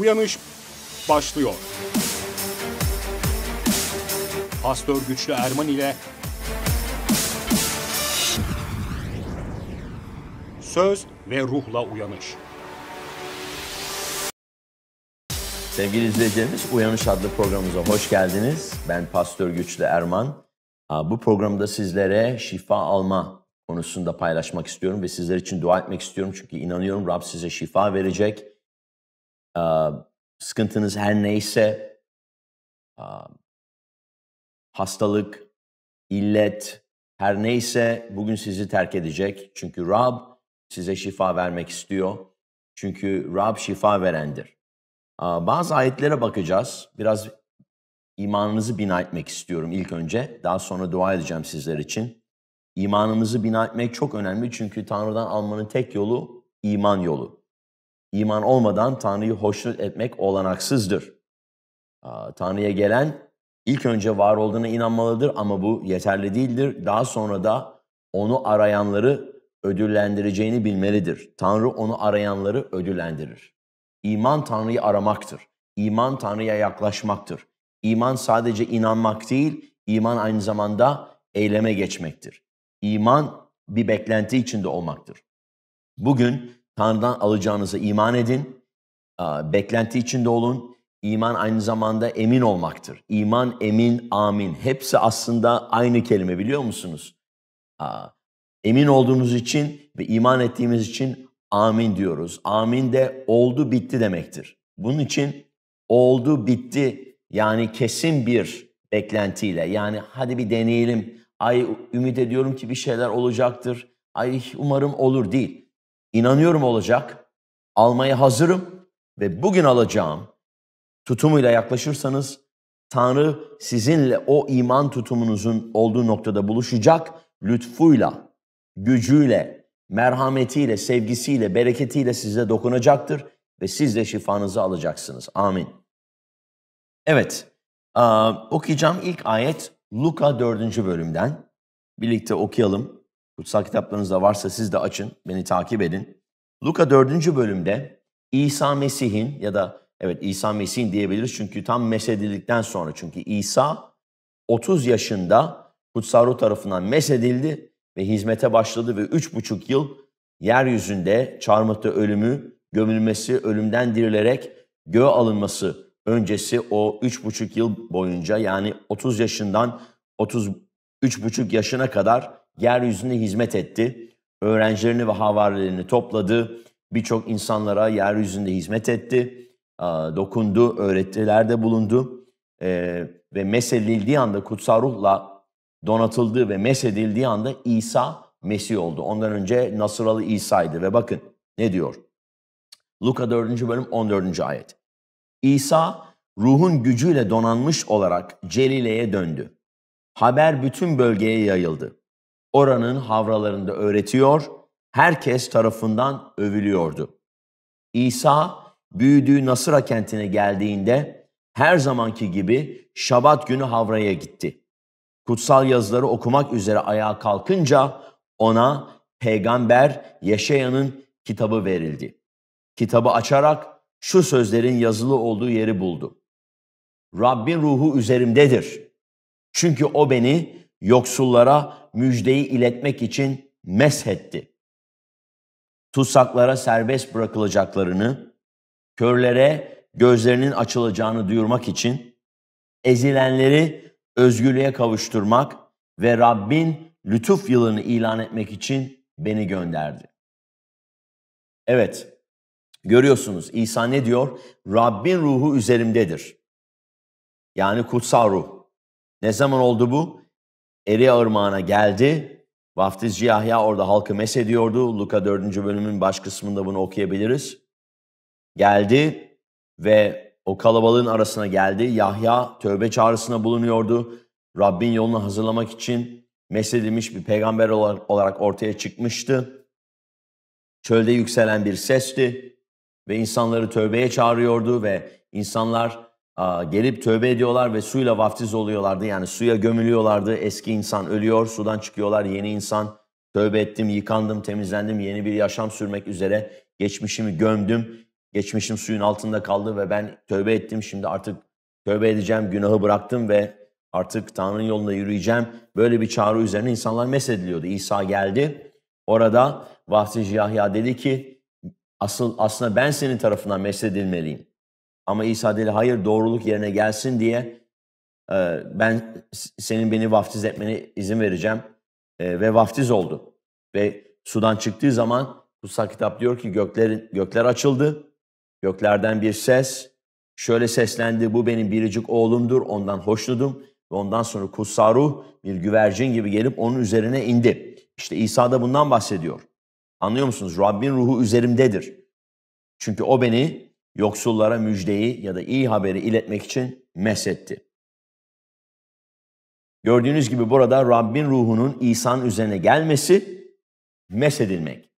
uyanış başlıyor. Pastör Güçlü Erman ile Söz ve Ruhla Uyanış. Sevgili izleyicilerimiz Uyanış adlı programımıza hoş geldiniz. Ben Pastör Güçlü Erman. Bu programda sizlere şifa alma konusunda paylaşmak istiyorum ve sizler için dua etmek istiyorum. Çünkü inanıyorum Rab size şifa verecek sıkıntınız her neyse, hastalık, illet, her neyse bugün sizi terk edecek. Çünkü Rab size şifa vermek istiyor. Çünkü Rab şifa verendir. Bazı ayetlere bakacağız. Biraz imanınızı bina etmek istiyorum ilk önce. Daha sonra dua edeceğim sizler için. İmanımızı bina etmek çok önemli çünkü Tanrı'dan almanın tek yolu iman yolu. İman olmadan Tanrı'yı hoşnut etmek olanaksızdır. Tanrı'ya gelen ilk önce var olduğuna inanmalıdır ama bu yeterli değildir. Daha sonra da onu arayanları ödüllendireceğini bilmelidir. Tanrı onu arayanları ödüllendirir. İman Tanrı'yı aramaktır. İman Tanrı'ya yaklaşmaktır. İman sadece inanmak değil, iman aynı zamanda eyleme geçmektir. İman bir beklenti içinde olmaktır. Bugün Tanrı'dan alacağınıza iman edin. Beklenti içinde olun. İman aynı zamanda emin olmaktır. İman, emin, amin. Hepsi aslında aynı kelime biliyor musunuz? Emin olduğumuz için ve iman ettiğimiz için amin diyoruz. Amin de oldu bitti demektir. Bunun için oldu bitti yani kesin bir beklentiyle yani hadi bir deneyelim. Ay ümit ediyorum ki bir şeyler olacaktır. Ay umarım olur değil inanıyorum olacak. Almaya hazırım ve bugün alacağım tutumuyla yaklaşırsanız Tanrı sizinle o iman tutumunuzun olduğu noktada buluşacak lütfuyla, gücüyle, merhametiyle, sevgisiyle, bereketiyle size dokunacaktır ve siz de şifanızı alacaksınız. Amin. Evet, okuyacağım ilk ayet Luka 4. bölümden. Birlikte okuyalım. Kutsal kitaplarınızda varsa siz de açın, beni takip edin. Luka 4. bölümde İsa Mesih'in ya da evet İsa Mesih'in diyebiliriz çünkü tam mesedildikten sonra. Çünkü İsa 30 yaşında Kutsal Ruh tarafından mesedildi ve hizmete başladı ve 3,5 yıl yeryüzünde çarmıhta ölümü, gömülmesi, ölümden dirilerek göğe alınması öncesi o 3,5 yıl boyunca yani 30 yaşından 33,5 yaşına kadar yeryüzünde hizmet etti. Öğrencilerini ve havarilerini topladı. Birçok insanlara yeryüzünde hizmet etti. Dokundu, öğrettilerde bulundu. Ee, ve mesedildiği anda kutsal ruhla donatıldı ve mesedildiği anda İsa Mesih oldu. Ondan önce Nasıralı İsa'ydı ve bakın ne diyor? Luka 4. bölüm 14. ayet. İsa ruhun gücüyle donanmış olarak Celile'ye döndü. Haber bütün bölgeye yayıldı oranın havralarında öğretiyor, herkes tarafından övülüyordu. İsa büyüdüğü Nasıra kentine geldiğinde her zamanki gibi Şabat günü havraya gitti. Kutsal yazıları okumak üzere ayağa kalkınca ona peygamber Yaşayanın kitabı verildi. Kitabı açarak şu sözlerin yazılı olduğu yeri buldu. Rabbin ruhu üzerimdedir. Çünkü o beni yoksullara müjdeyi iletmek için meshetti. Tutsaklara serbest bırakılacaklarını, körlere gözlerinin açılacağını duyurmak için, ezilenleri özgürlüğe kavuşturmak ve Rabbin lütuf yılını ilan etmek için beni gönderdi. Evet, görüyorsunuz İsa ne diyor? Rabbin ruhu üzerimdedir. Yani kutsal ruh. Ne zaman oldu bu? Eri Ormağı'na geldi. Vaftizci Yahya orada halkı mesediyordu. Luka 4. bölümün baş kısmında bunu okuyabiliriz. Geldi ve o kalabalığın arasına geldi. Yahya tövbe çağrısına bulunuyordu. Rabbin yolunu hazırlamak için mesedilmiş bir peygamber olarak ortaya çıkmıştı. Çölde yükselen bir sesti ve insanları tövbeye çağırıyordu ve insanlar gelip tövbe ediyorlar ve suyla vaftiz oluyorlardı. Yani suya gömülüyorlardı. Eski insan ölüyor, sudan çıkıyorlar. Yeni insan tövbe ettim, yıkandım, temizlendim. Yeni bir yaşam sürmek üzere geçmişimi gömdüm. Geçmişim suyun altında kaldı ve ben tövbe ettim. Şimdi artık tövbe edeceğim, günahı bıraktım ve artık Tanrı'nın yolunda yürüyeceğim. Böyle bir çağrı üzerine insanlar mesediliyordu. İsa geldi. Orada Vaftiz Yahya dedi ki asıl aslında ben senin tarafından mesedilmeliyim. Ama İsa dedi hayır doğruluk yerine gelsin diye e, ben senin beni vaftiz etmene izin vereceğim. E, ve vaftiz oldu. Ve sudan çıktığı zaman kutsal kitap diyor ki göklerin, gökler açıldı. Göklerden bir ses şöyle seslendi bu benim biricik oğlumdur ondan hoşnudum. Ve ondan sonra kutsal ruh bir güvercin gibi gelip onun üzerine indi. İşte İsa da bundan bahsediyor. Anlıyor musunuz? Rabbin ruhu üzerimdedir. Çünkü o beni yoksullara müjdeyi ya da iyi haberi iletmek için mesetti. Gördüğünüz gibi burada Rabbin ruhunun İsa'nın üzerine gelmesi mesedilmek.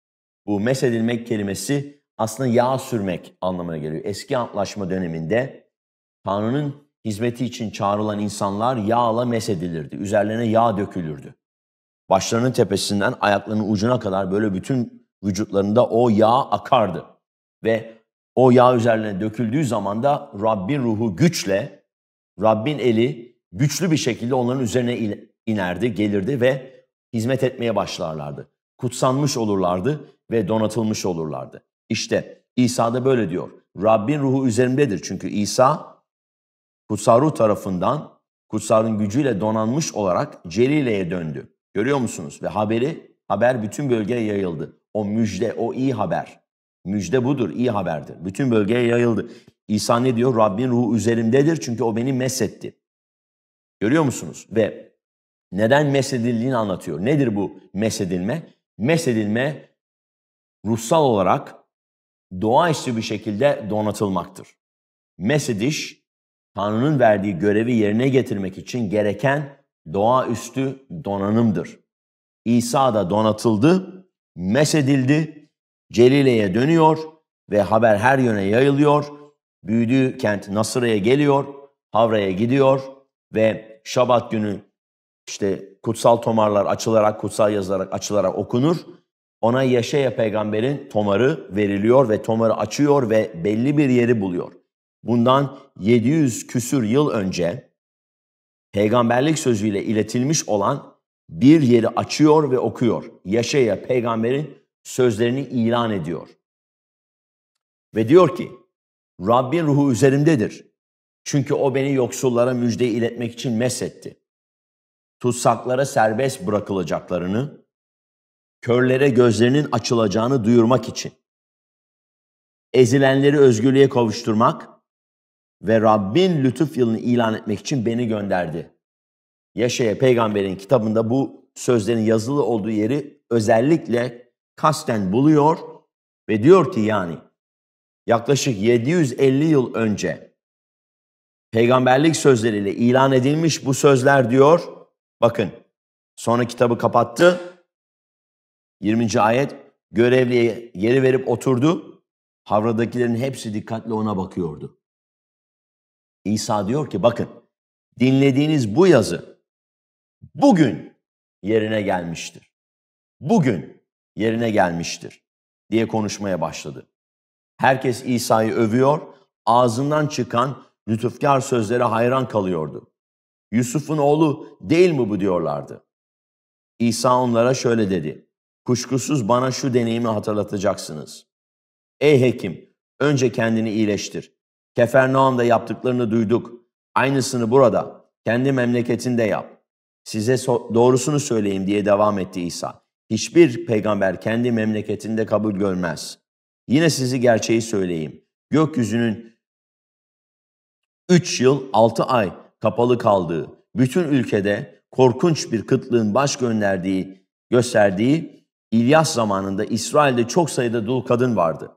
Bu mesedilmek kelimesi aslında yağ sürmek anlamına geliyor. Eski antlaşma döneminde Tanrı'nın hizmeti için çağrılan insanlar yağla mesedilirdi. Üzerlerine yağ dökülürdü. Başlarının tepesinden ayaklarının ucuna kadar böyle bütün vücutlarında o yağ akardı. Ve o yağ üzerine döküldüğü zaman da Rabbin ruhu güçle, Rabbin eli güçlü bir şekilde onların üzerine inerdi, gelirdi ve hizmet etmeye başlarlardı. Kutsanmış olurlardı ve donatılmış olurlardı. İşte İsa da böyle diyor. Rabbin ruhu üzerimdedir. Çünkü İsa kutsal ruh tarafından kutsalın gücüyle donanmış olarak Celile'ye döndü. Görüyor musunuz? Ve haberi, haber bütün bölgeye yayıldı. O müjde, o iyi haber. Müjde budur, iyi haberdir. Bütün bölgeye yayıldı. İsa ne diyor? Rabbin ruhu üzerimdedir çünkü o beni mesetti. Görüyor musunuz? Ve neden mesedildiğini anlatıyor. Nedir bu mesedilme? Mesedilme ruhsal olarak doğaüstü bir şekilde donatılmaktır. Mesediş, Tanrı'nın verdiği görevi yerine getirmek için gereken doğaüstü donanımdır. İsa da donatıldı, mesedildi Celile'ye dönüyor ve haber her yöne yayılıyor. Büyüdüğü kent Nasıra'ya geliyor, Havra'ya gidiyor ve Şabat günü işte kutsal tomarlar açılarak, kutsal yazılarak açılarak okunur. Ona Yaşaya peygamberin tomarı veriliyor ve tomarı açıyor ve belli bir yeri buluyor. Bundan 700 küsür yıl önce peygamberlik sözüyle iletilmiş olan bir yeri açıyor ve okuyor. Yaşaya peygamberin sözlerini ilan ediyor. Ve diyor ki Rabbin ruhu üzerimdedir. Çünkü o beni yoksullara müjde iletmek için mesetti. Tutsaklara serbest bırakılacaklarını, körlere gözlerinin açılacağını duyurmak için. Ezilenleri özgürlüğe kavuşturmak ve Rabbin lütuf yılını ilan etmek için beni gönderdi. Yaşaya peygamberin kitabında bu sözlerin yazılı olduğu yeri özellikle kasten buluyor ve diyor ki yani yaklaşık 750 yıl önce peygamberlik sözleriyle ilan edilmiş bu sözler diyor. Bakın sonra kitabı kapattı. 20. ayet görevliye yeri verip oturdu. Havradakilerin hepsi dikkatle ona bakıyordu. İsa diyor ki bakın dinlediğiniz bu yazı bugün yerine gelmiştir. Bugün yerine gelmiştir diye konuşmaya başladı. Herkes İsa'yı övüyor, ağzından çıkan lütufkar sözlere hayran kalıyordu. Yusuf'un oğlu değil mi bu diyorlardı. İsa onlara şöyle dedi. Kuşkusuz bana şu deneyimi hatırlatacaksınız. Ey hekim, önce kendini iyileştir. Kefernaum'da yaptıklarını duyduk. Aynısını burada, kendi memleketinde yap. Size so- doğrusunu söyleyeyim diye devam etti İsa. Hiçbir peygamber kendi memleketinde kabul görmez. Yine sizi gerçeği söyleyeyim. Gökyüzünün 3 yıl 6 ay kapalı kaldığı, bütün ülkede korkunç bir kıtlığın baş gönderdiği, gösterdiği İlyas zamanında İsrail'de çok sayıda dul kadın vardı.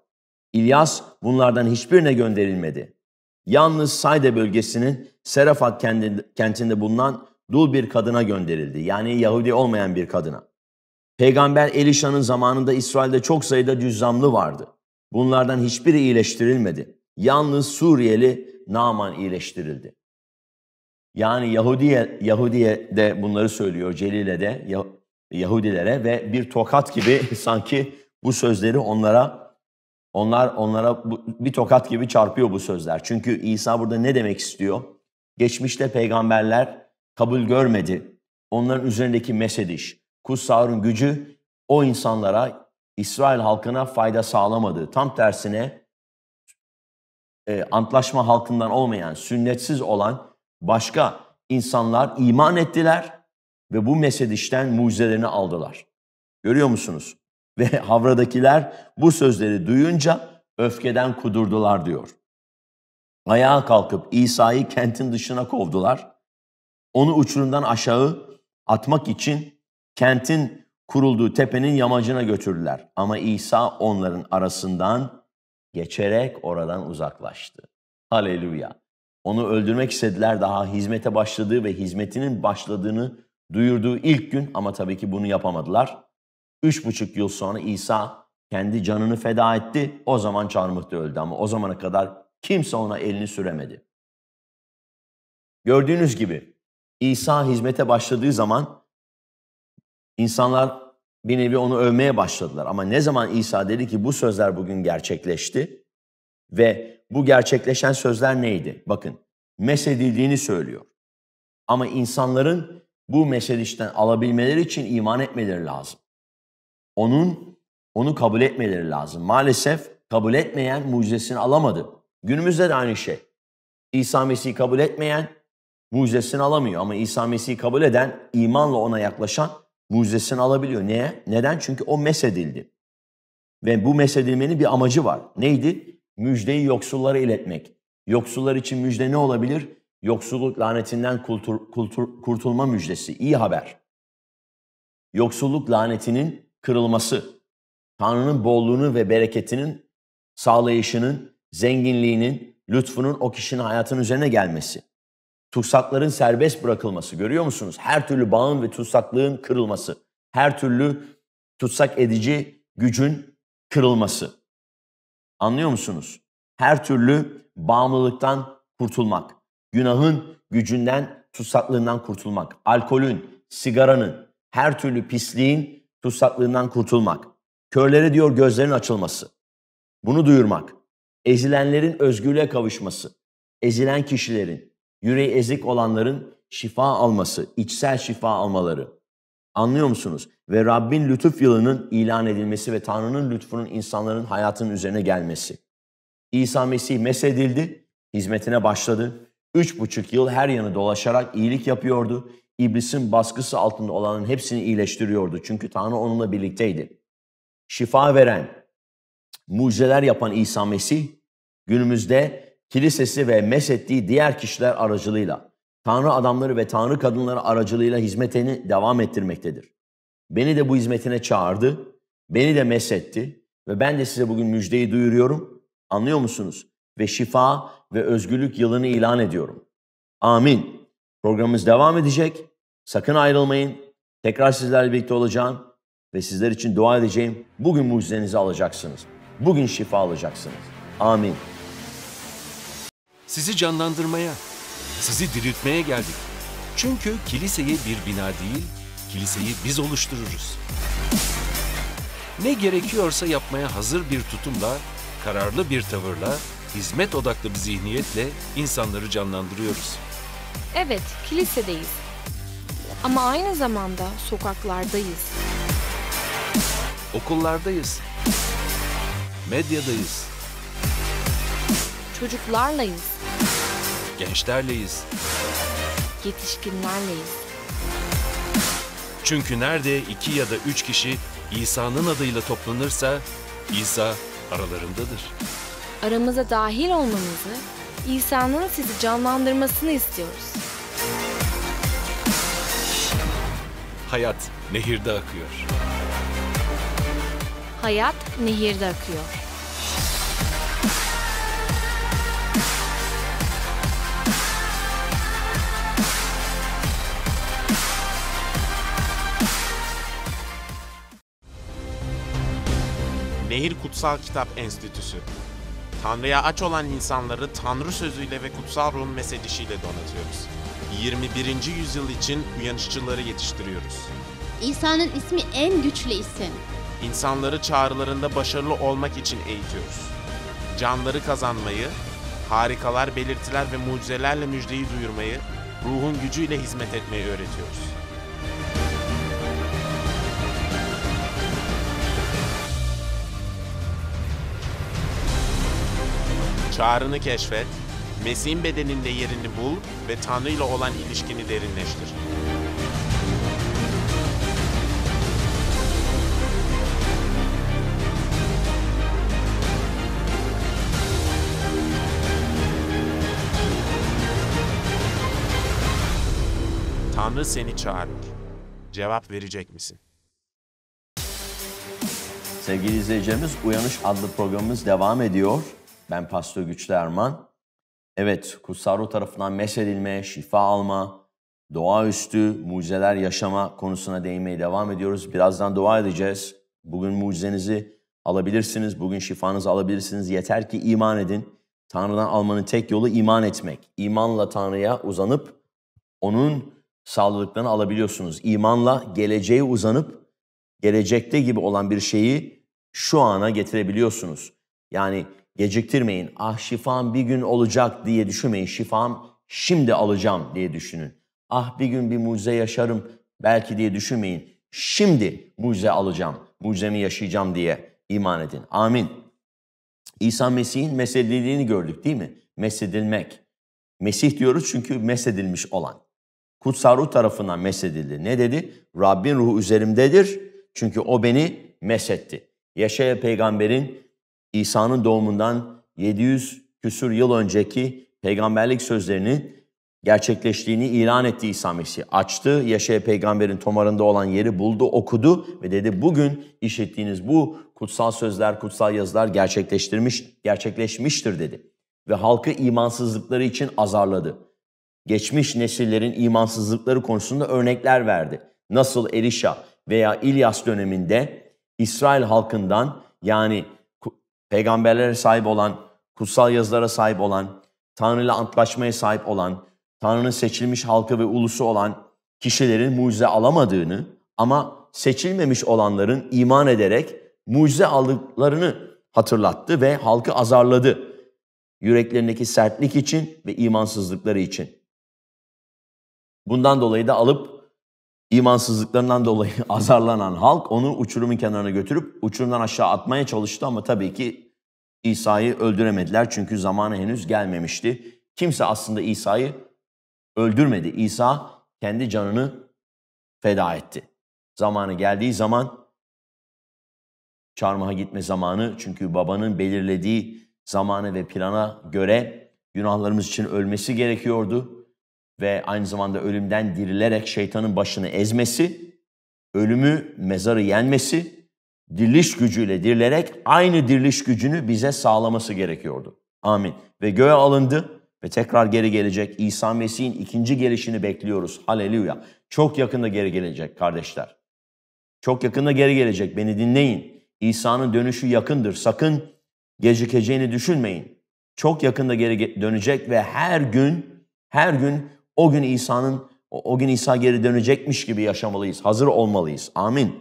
İlyas bunlardan hiçbirine gönderilmedi. Yalnız Sayda bölgesinin Serafat kentinde bulunan dul bir kadına gönderildi. Yani Yahudi olmayan bir kadına. Peygamber Elişa'nın zamanında İsrail'de çok sayıda cüzzamlı vardı. Bunlardan hiçbiri iyileştirilmedi. Yalnız Suriyeli Naman iyileştirildi. Yani Yahudiye, Yahudiye de bunları söylüyor Celil'e de Yahudilere ve bir tokat gibi sanki bu sözleri onlara onlar onlara bir tokat gibi çarpıyor bu sözler. Çünkü İsa burada ne demek istiyor? Geçmişte peygamberler kabul görmedi. Onların üzerindeki mesediş, Kussar'ın gücü o insanlara, İsrail halkına fayda sağlamadı. Tam tersine e, antlaşma halkından olmayan, sünnetsiz olan başka insanlar iman ettiler ve bu mesedişten mucizelerini aldılar. Görüyor musunuz? Ve Havra'dakiler bu sözleri duyunca öfkeden kudurdular diyor. Ayağa kalkıp İsa'yı kentin dışına kovdular. Onu uçurumdan aşağı atmak için Kentin kurulduğu tepenin yamacına götürdüler. Ama İsa onların arasından geçerek oradan uzaklaştı. Haleluya. Onu öldürmek istediler daha hizmete başladığı ve hizmetinin başladığını duyurduğu ilk gün ama tabii ki bunu yapamadılar. Üç buçuk yıl sonra İsa kendi canını feda etti. O zaman çarmıhta öldü ama o zamana kadar kimse ona elini süremedi. Gördüğünüz gibi İsa hizmete başladığı zaman İnsanlar bir nevi onu övmeye başladılar. Ama ne zaman İsa dedi ki bu sözler bugün gerçekleşti ve bu gerçekleşen sözler neydi? Bakın mesedildiğini söylüyor. Ama insanların bu mesedişten alabilmeleri için iman etmeleri lazım. Onun onu kabul etmeleri lazım. Maalesef kabul etmeyen mucizesini alamadı. Günümüzde de aynı şey. İsa Mesih'i kabul etmeyen mucizesini alamıyor ama İsa Mesih'i kabul eden, imanla ona yaklaşan mucizesini alabiliyor. Niye? Neden? Çünkü o mesedildi. Ve bu mesedilmenin bir amacı var. Neydi? Müjdeyi yoksullara iletmek. Yoksullar için müjde ne olabilir? Yoksulluk lanetinden kultur, kultur, kurtulma müjdesi. İyi haber. Yoksulluk lanetinin kırılması. Tanrı'nın bolluğunu ve bereketinin, sağlayışının, zenginliğinin, lütfunun o kişinin hayatının üzerine gelmesi tutsakların serbest bırakılması görüyor musunuz? Her türlü bağın ve tutsaklığın kırılması. Her türlü tutsak edici gücün kırılması. Anlıyor musunuz? Her türlü bağımlılıktan kurtulmak. Günahın gücünden, tutsaklığından kurtulmak. Alkolün, sigaranın, her türlü pisliğin tutsaklığından kurtulmak. Körlere diyor gözlerin açılması. Bunu duyurmak. Ezilenlerin özgürlüğe kavuşması. Ezilen kişilerin, Yüreği ezik olanların şifa alması, içsel şifa almaları. Anlıyor musunuz? Ve Rabbin lütuf yılının ilan edilmesi ve Tanrı'nın lütfunun insanların hayatının üzerine gelmesi. İsa Mesih mesedildi, hizmetine başladı. Üç buçuk yıl her yanı dolaşarak iyilik yapıyordu. İblisin baskısı altında olanın hepsini iyileştiriyordu. Çünkü Tanrı onunla birlikteydi. Şifa veren, mucizeler yapan İsa Mesih günümüzde kilisesi ve mesettiği diğer kişiler aracılığıyla, Tanrı adamları ve Tanrı kadınları aracılığıyla hizmetini devam ettirmektedir. Beni de bu hizmetine çağırdı, beni de mesetti ve ben de size bugün müjdeyi duyuruyorum. Anlıyor musunuz? Ve şifa ve özgürlük yılını ilan ediyorum. Amin. Programımız devam edecek. Sakın ayrılmayın. Tekrar sizlerle birlikte olacağım ve sizler için dua edeceğim. Bugün mucizenizi alacaksınız. Bugün şifa alacaksınız. Amin. Sizi canlandırmaya, sizi diriltmeye geldik. Çünkü kiliseyi bir bina değil, kiliseyi biz oluştururuz. Ne gerekiyorsa yapmaya hazır bir tutumla, kararlı bir tavırla, hizmet odaklı bir zihniyetle insanları canlandırıyoruz. Evet, kilisedeyiz. Ama aynı zamanda sokaklardayız. Okullardayız. Medyadayız. Çocuklarlayız. Gençlerleyiz. Yetişkinlerleyiz. Çünkü nerede iki ya da üç kişi İsa'nın adıyla toplanırsa İsa aralarındadır. Aramıza dahil olmanızı, İsa'nın sizi canlandırmasını istiyoruz. Hayat nehirde akıyor. Hayat nehirde akıyor. Nehir Kutsal Kitap Enstitüsü. Tanrı'ya aç olan insanları Tanrı sözüyle ve kutsal ruhun mesajıyla donatıyoruz. 21. yüzyıl için uyanışçıları yetiştiriyoruz. İnsanın ismi en güçlü isim. İnsanları çağrılarında başarılı olmak için eğitiyoruz. Canları kazanmayı, harikalar, belirtiler ve mucizelerle müjdeyi duyurmayı, ruhun gücüyle hizmet etmeyi öğretiyoruz. Çağrını keşfet, Mesih'in bedeninde yerini bul ve Tanrı ile olan ilişkini derinleştir. Tanrı seni çağırıyor. Cevap verecek misin? Sevgili izleyicilerimiz Uyanış adlı programımız devam ediyor. Ben Pastör Güçlü Erman. Evet, kutsal ruh tarafından mesedilme, şifa alma, doğaüstü, mucizeler yaşama konusuna değinmeye devam ediyoruz. Birazdan dua edeceğiz. Bugün mucizenizi alabilirsiniz, bugün şifanızı alabilirsiniz. Yeter ki iman edin. Tanrı'dan almanın tek yolu iman etmek. İmanla Tanrı'ya uzanıp onun sağladıklarını alabiliyorsunuz. İmanla geleceğe uzanıp gelecekte gibi olan bir şeyi şu ana getirebiliyorsunuz. Yani Geciktirmeyin. Ah şifam bir gün olacak diye düşünmeyin. Şifam şimdi alacağım diye düşünün. Ah bir gün bir mucize yaşarım belki diye düşünmeyin. Şimdi mucize alacağım, mucizemi yaşayacağım diye iman edin. Amin. İsa Mesih'in mesedildiğini gördük değil mi? Mesedilmek. Mesih diyoruz çünkü mesedilmiş olan. Kutsal Ruh tarafından mesedildi. Ne dedi? Rabbin ruhu üzerimdedir çünkü o beni mesetti. Yaşaya peygamberin İsa'nın doğumundan 700 küsur yıl önceki peygamberlik sözlerini gerçekleştiğini ilan etti İsa Mesih. Açtı, Yaşaya peygamberin tomarında olan yeri buldu, okudu ve dedi bugün işittiğiniz bu kutsal sözler, kutsal yazılar gerçekleştirmiş, gerçekleşmiştir dedi. Ve halkı imansızlıkları için azarladı. Geçmiş nesillerin imansızlıkları konusunda örnekler verdi. Nasıl Elisha veya İlyas döneminde İsrail halkından yani peygamberlere sahip olan, kutsal yazılara sahip olan, Tanrı ile antlaşmaya sahip olan, Tanrı'nın seçilmiş halkı ve ulusu olan kişilerin mucize alamadığını ama seçilmemiş olanların iman ederek mucize aldıklarını hatırlattı ve halkı azarladı. Yüreklerindeki sertlik için ve imansızlıkları için. Bundan dolayı da alıp İmansızlıklarından dolayı azarlanan halk onu uçurumun kenarına götürüp uçurumdan aşağı atmaya çalıştı ama tabii ki İsa'yı öldüremediler çünkü zamanı henüz gelmemişti. Kimse aslında İsa'yı öldürmedi. İsa kendi canını feda etti. Zamanı geldiği zaman çarmıha gitme zamanı çünkü babanın belirlediği zamanı ve plana göre günahlarımız için ölmesi gerekiyordu ve aynı zamanda ölümden dirilerek şeytanın başını ezmesi, ölümü mezarı yenmesi, diriliş gücüyle dirilerek aynı diriliş gücünü bize sağlaması gerekiyordu. Amin. Ve göğe alındı ve tekrar geri gelecek. İsa Mesih'in ikinci gelişini bekliyoruz. Haleluya. Çok yakında geri gelecek kardeşler. Çok yakında geri gelecek. Beni dinleyin. İsa'nın dönüşü yakındır. Sakın gecikeceğini düşünmeyin. Çok yakında geri dönecek ve her gün her gün o gün İsa'nın o, o gün İsa geri dönecekmiş gibi yaşamalıyız. Hazır olmalıyız. Amin.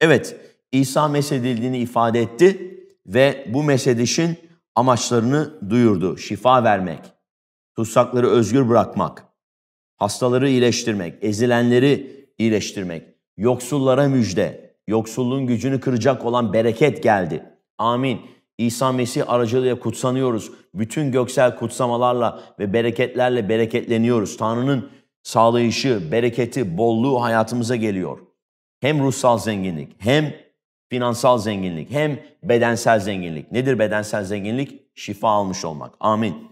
Evet, İsa mesedildiğini ifade etti ve bu mesedişin amaçlarını duyurdu. Şifa vermek, tutsakları özgür bırakmak, hastaları iyileştirmek, ezilenleri iyileştirmek, yoksullara müjde, yoksulluğun gücünü kıracak olan bereket geldi. Amin. İsa Mesih aracılığıyla kutsanıyoruz. Bütün göksel kutsamalarla ve bereketlerle bereketleniyoruz. Tanrı'nın sağlayışı, bereketi, bolluğu hayatımıza geliyor. Hem ruhsal zenginlik, hem finansal zenginlik, hem bedensel zenginlik. Nedir bedensel zenginlik? Şifa almış olmak. Amin.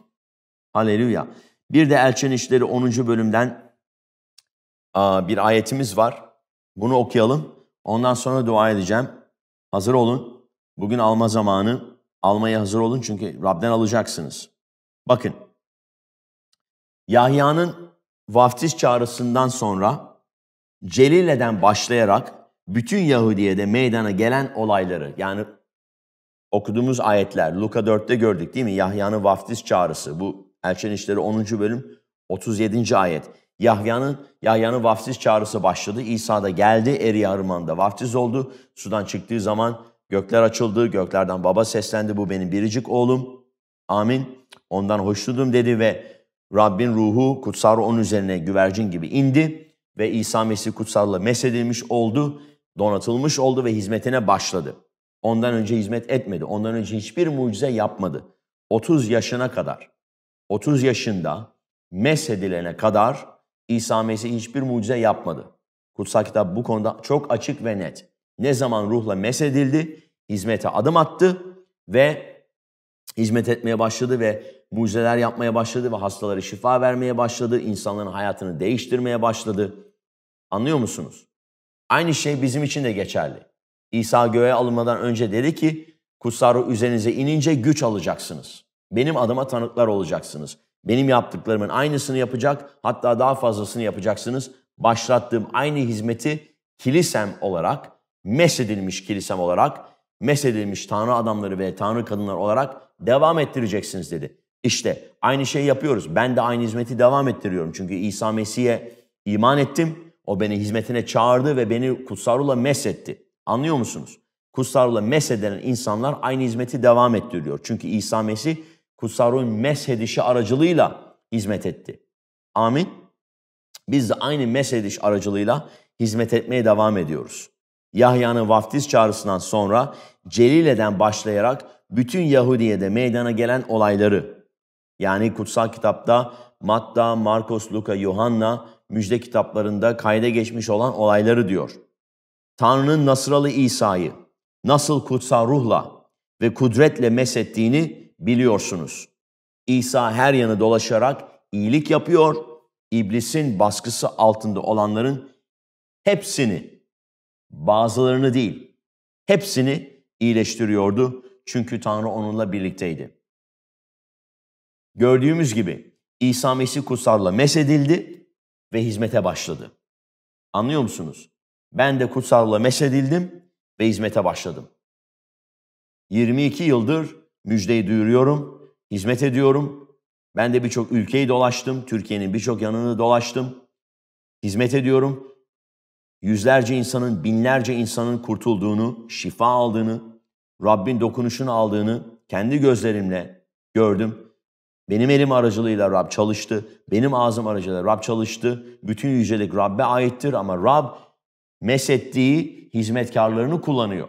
Haleluya. Bir de Elçin İşleri 10. bölümden bir ayetimiz var. Bunu okuyalım. Ondan sonra dua edeceğim. Hazır olun. Bugün alma zamanı. Almaya hazır olun çünkü Rab'den alacaksınız. Bakın. Yahya'nın vaftiz çağrısından sonra Celile'den başlayarak bütün Yahudiye'de meydana gelen olayları yani okuduğumuz ayetler Luka 4'te gördük değil mi? Yahya'nın vaftiz çağrısı bu Elçinin İşleri 10. bölüm 37. ayet. Yahya'nın Yahya'nın vaftiz çağrısı başladı. İsa da geldi Eri Arman'da vaftiz oldu. Sudan çıktığı zaman Gökler açıldı, göklerden baba seslendi. Bu benim biricik oğlum. Amin. Ondan hoşnudum dedi ve Rabbin ruhu kutsal onun üzerine güvercin gibi indi ve İsa Mesih kutsalla mesedilmiş oldu, donatılmış oldu ve hizmetine başladı. Ondan önce hizmet etmedi. Ondan önce hiçbir mucize yapmadı. 30 yaşına kadar, 30 yaşında mesedilene kadar İsa Mesih hiçbir mucize yapmadı. Kutsal kitap bu konuda çok açık ve net. Ne zaman ruhla mesedildi? hizmete adım attı ve hizmet etmeye başladı ve mucizeler yapmaya başladı ve hastalara şifa vermeye başladı. insanların hayatını değiştirmeye başladı. Anlıyor musunuz? Aynı şey bizim için de geçerli. İsa göğe alınmadan önce dedi ki kutsal ruh üzerinize inince güç alacaksınız. Benim adıma tanıklar olacaksınız. Benim yaptıklarımın aynısını yapacak hatta daha fazlasını yapacaksınız. Başlattığım aynı hizmeti kilisem olarak, mesedilmiş kilisem olarak mesedilmiş tanrı adamları ve tanrı kadınlar olarak devam ettireceksiniz dedi. İşte aynı şeyi yapıyoruz. Ben de aynı hizmeti devam ettiriyorum. Çünkü İsa Mesih'e iman ettim. O beni hizmetine çağırdı ve beni kutsarula mesetti. Anlıyor musunuz? Kutsarula mesedilen insanlar aynı hizmeti devam ettiriyor. Çünkü İsa Mesih kutsarulun meshedişi aracılığıyla hizmet etti. Amin. Biz de aynı meshediş aracılığıyla hizmet etmeye devam ediyoruz. Yahya'nın vaftiz çağrısından sonra Celile'den başlayarak bütün Yahudiye'de meydana gelen olayları yani kutsal kitapta Matta, Markos, Luka, Yohanna müjde kitaplarında kayda geçmiş olan olayları diyor. Tanrı'nın nasıralı İsa'yı nasıl kutsal ruhla ve kudretle mesettiğini biliyorsunuz. İsa her yanı dolaşarak iyilik yapıyor, iblisin baskısı altında olanların hepsini bazılarını değil, hepsini iyileştiriyordu çünkü Tanrı onunla birlikteydi. Gördüğümüz gibi İsa Mesih kutsalla mesedildi ve hizmete başladı. Anlıyor musunuz? Ben de kutsalla mesedildim ve hizmete başladım. 22 yıldır müjdeyi duyuruyorum, hizmet ediyorum. Ben de birçok ülkeyi dolaştım, Türkiye'nin birçok yanını dolaştım. Hizmet ediyorum yüzlerce insanın, binlerce insanın kurtulduğunu, şifa aldığını, Rabbin dokunuşunu aldığını kendi gözlerimle gördüm. Benim elim aracılığıyla Rab çalıştı. Benim ağzım aracılığıyla Rab çalıştı. Bütün yücelik Rabbe aittir ama Rab mesettiği hizmetkarlarını kullanıyor.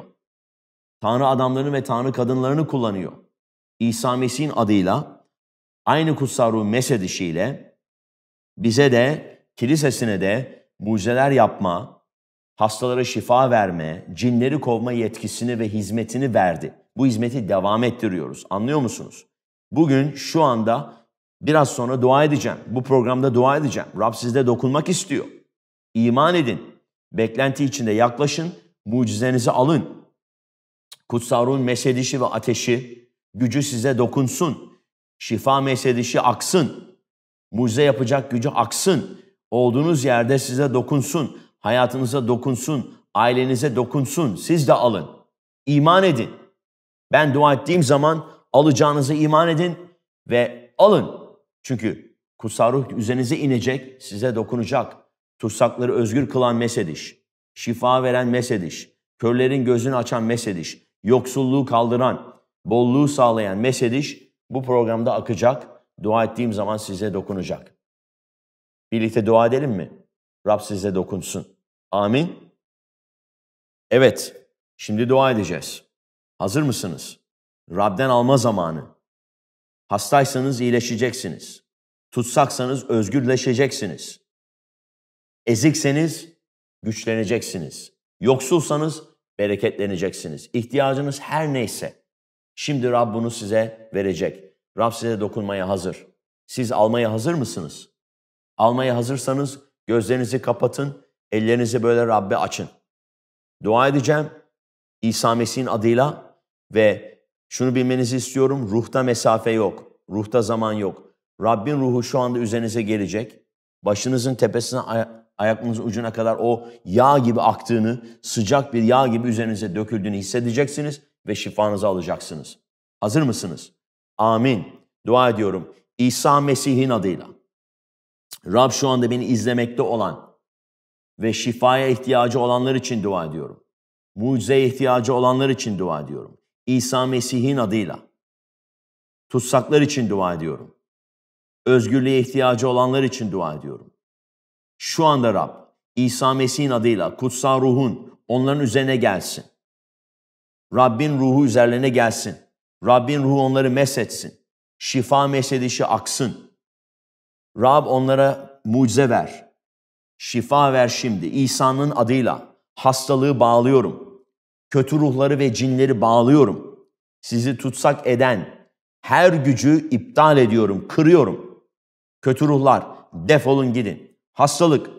Tanrı adamlarını ve Tanrı kadınlarını kullanıyor. İsa Mesih'in adıyla aynı kutsal ruh mesedişiyle bize de kilisesine de mucizeler yapma, hastalara şifa verme, cinleri kovma yetkisini ve hizmetini verdi. Bu hizmeti devam ettiriyoruz. Anlıyor musunuz? Bugün şu anda biraz sonra dua edeceğim. Bu programda dua edeceğim. Rab sizde dokunmak istiyor. İman edin. Beklenti içinde yaklaşın. Mucizenizi alın. Kutsarun mesedişi ve ateşi gücü size dokunsun. Şifa mesedişi aksın. Mucize yapacak gücü aksın. Olduğunuz yerde size dokunsun. Hayatınıza dokunsun, ailenize dokunsun. Siz de alın. İman edin. Ben dua ettiğim zaman alacağınızı iman edin ve alın. Çünkü kutsal ruh üzerinize inecek, size dokunacak. Tutsakları özgür kılan mesediş, şifa veren mesediş, körlerin gözünü açan mesediş, yoksulluğu kaldıran, bolluğu sağlayan mesediş bu programda akacak. Dua ettiğim zaman size dokunacak. Birlikte dua edelim mi? Rab size dokunsun. Amin. Evet, şimdi dua edeceğiz. Hazır mısınız? Rab'den alma zamanı. Hastaysanız iyileşeceksiniz. Tutsaksanız özgürleşeceksiniz. Ezikseniz güçleneceksiniz. Yoksulsanız bereketleneceksiniz. İhtiyacınız her neyse şimdi Rab bunu size verecek. Rab size dokunmaya hazır. Siz almaya hazır mısınız? Almaya hazırsanız gözlerinizi kapatın Ellerinizi böyle Rabbe açın. Dua edeceğim İsa Mesih'in adıyla ve şunu bilmenizi istiyorum. Ruhta mesafe yok. Ruhta zaman yok. Rabbin ruhu şu anda üzerinize gelecek. Başınızın tepesine ay- ayaklarınızın ucuna kadar o yağ gibi aktığını, sıcak bir yağ gibi üzerinize döküldüğünü hissedeceksiniz ve şifanızı alacaksınız. Hazır mısınız? Amin. Dua ediyorum. İsa Mesih'in adıyla. Rab şu anda beni izlemekte olan, ve şifaya ihtiyacı olanlar için dua ediyorum. Mucizeye ihtiyacı olanlar için dua ediyorum. İsa Mesih'in adıyla. Tutsaklar için dua ediyorum. Özgürlüğe ihtiyacı olanlar için dua ediyorum. Şu anda Rab, İsa Mesih'in adıyla kutsal ruhun onların üzerine gelsin. Rabbin ruhu üzerlerine gelsin. Rabbin ruhu onları mesetsin. Şifa mesedişi aksın. Rab onlara mucize ver. Şifa ver şimdi İsa'nın adıyla. Hastalığı bağlıyorum. Kötü ruhları ve cinleri bağlıyorum. Sizi tutsak eden her gücü iptal ediyorum, kırıyorum. Kötü ruhlar defolun gidin. Hastalık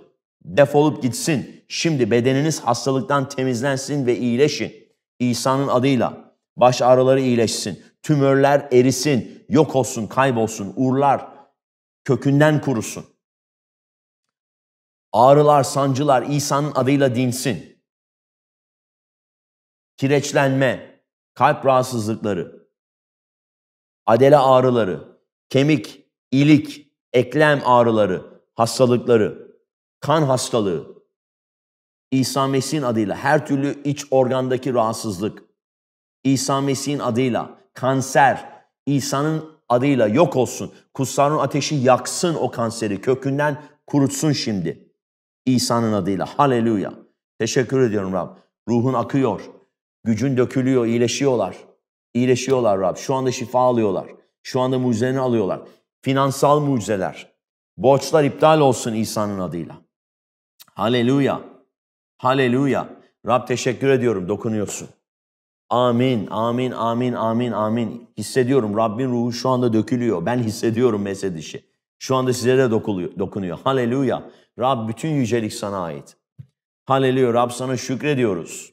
defolup gitsin. Şimdi bedeniniz hastalıktan temizlensin ve iyileşin. İsa'nın adıyla baş ağrıları iyileşsin. Tümörler erisin, yok olsun, kaybolsun. Uğurlar kökünden kurusun. Ağrılar, sancılar İsa'nın adıyla dinsin. Kireçlenme, kalp rahatsızlıkları, adele ağrıları, kemik, ilik, eklem ağrıları, hastalıkları, kan hastalığı, İsa Mesih'in adıyla her türlü iç organdaki rahatsızlık, İsa Mesih'in adıyla kanser, İsa'nın adıyla yok olsun. Kutsanın ateşi yaksın o kanseri, kökünden kurutsun şimdi.'' İsa'nın adıyla. Haleluya. Teşekkür ediyorum Rab. Ruhun akıyor. Gücün dökülüyor, iyileşiyorlar. İyileşiyorlar Rab. Şu anda şifa alıyorlar. Şu anda mucizelerini alıyorlar. Finansal mucizeler. Borçlar iptal olsun İsa'nın adıyla. Haleluya. Haleluya. Rab teşekkür ediyorum dokunuyorsun. Amin, amin, amin, amin, amin. Hissediyorum Rabbin ruhu şu anda dökülüyor. Ben hissediyorum mesedişi. Şu anda size de dokunuyor. Haleluya. Rab bütün yücelik sana ait. Haleluya. Rab sana şükrediyoruz.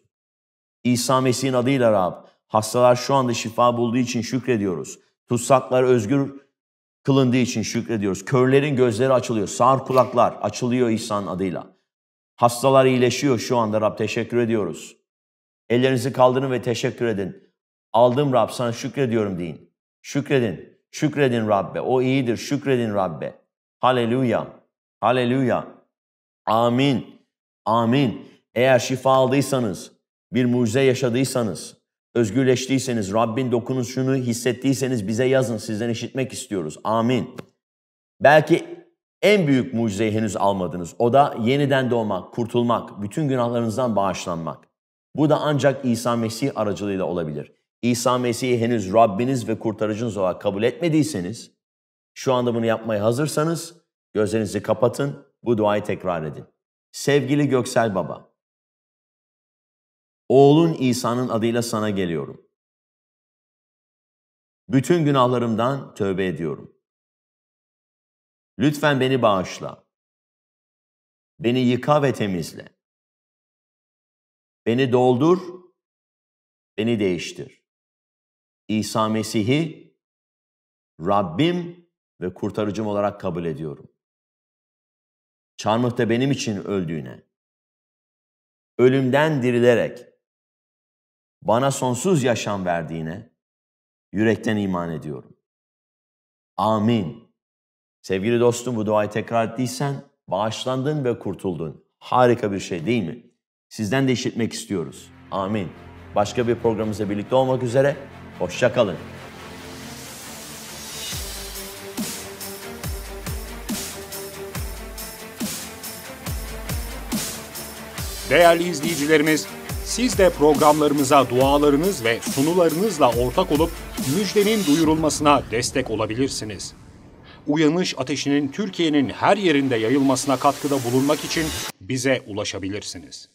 İsa Mesih'in adıyla Rab. Hastalar şu anda şifa bulduğu için şükrediyoruz. Tutsaklar özgür kılındığı için şükrediyoruz. Körlerin gözleri açılıyor. Sağır kulaklar açılıyor İsa'nın adıyla. Hastalar iyileşiyor şu anda Rab. Teşekkür ediyoruz. Ellerinizi kaldırın ve teşekkür edin. Aldım Rab sana şükrediyorum deyin. Şükredin. Şükredin Rabbe. O iyidir. Şükredin Rabbe. Haleluya. Haleluya. Amin. Amin. Eğer şifa aldıysanız, bir mucize yaşadıysanız, özgürleştiyseniz, Rabbin dokunuşunu hissettiyseniz bize yazın. Sizden işitmek istiyoruz. Amin. Belki en büyük mucizeyi henüz almadınız. O da yeniden doğmak, kurtulmak, bütün günahlarınızdan bağışlanmak. Bu da ancak İsa Mesih aracılığıyla olabilir. İsa Mesih'i henüz Rabbiniz ve kurtarıcınız olarak kabul etmediyseniz, şu anda bunu yapmaya hazırsanız gözlerinizi kapatın, bu duayı tekrar edin. Sevgili Göksel Baba, oğlun İsa'nın adıyla sana geliyorum. Bütün günahlarımdan tövbe ediyorum. Lütfen beni bağışla. Beni yıka ve temizle. Beni doldur, beni değiştir. İsa Mesih'i Rabbim ve kurtarıcım olarak kabul ediyorum. Çarmıhta benim için öldüğüne, ölümden dirilerek bana sonsuz yaşam verdiğine yürekten iman ediyorum. Amin. Sevgili dostum bu duayı tekrar ettiysen bağışlandın ve kurtuldun. Harika bir şey değil mi? Sizden de işitmek istiyoruz. Amin. Başka bir programımızda birlikte olmak üzere. Hoşçakalın. Değerli izleyicilerimiz, siz de programlarımıza dualarınız ve sunularınızla ortak olup müjdenin duyurulmasına destek olabilirsiniz. Uyanış Ateşi'nin Türkiye'nin her yerinde yayılmasına katkıda bulunmak için bize ulaşabilirsiniz.